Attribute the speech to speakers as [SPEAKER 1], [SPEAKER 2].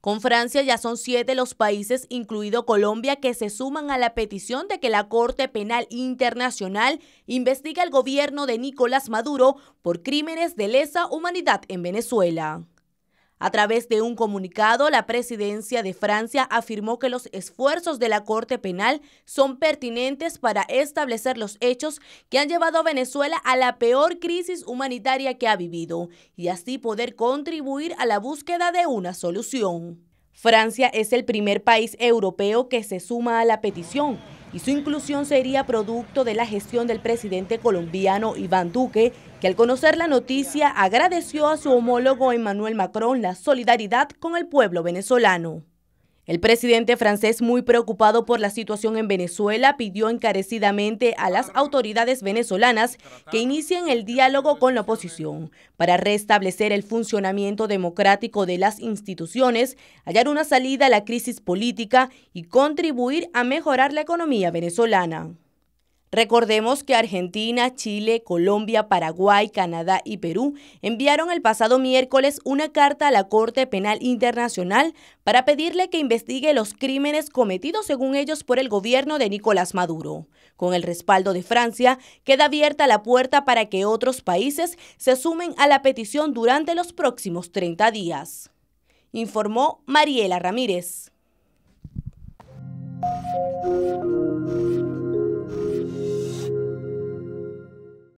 [SPEAKER 1] Con Francia ya son siete los países, incluido Colombia, que se suman a la petición de que la Corte Penal Internacional investigue al gobierno de Nicolás Maduro por crímenes de lesa humanidad en Venezuela. A través de un comunicado, la presidencia de Francia afirmó que los esfuerzos de la Corte Penal son pertinentes para establecer los hechos que han llevado a Venezuela a la peor crisis humanitaria que ha vivido y así poder contribuir a la búsqueda de una solución. Francia es el primer país europeo que se suma a la petición y su inclusión sería producto de la gestión del presidente colombiano Iván Duque, que al conocer la noticia agradeció a su homólogo Emmanuel Macron la solidaridad con el pueblo venezolano. El presidente francés, muy preocupado por la situación en Venezuela, pidió encarecidamente a las autoridades venezolanas que inicien el diálogo con la oposición para restablecer el funcionamiento democrático de las instituciones, hallar una salida a la crisis política y contribuir a mejorar la economía venezolana. Recordemos que Argentina, Chile, Colombia, Paraguay, Canadá y Perú enviaron el pasado miércoles una carta a la Corte Penal Internacional para pedirle que investigue los crímenes cometidos según ellos por el gobierno de Nicolás Maduro. Con el respaldo de Francia, queda abierta la puerta para que otros países se sumen a la petición durante los próximos 30 días. Informó Mariela Ramírez.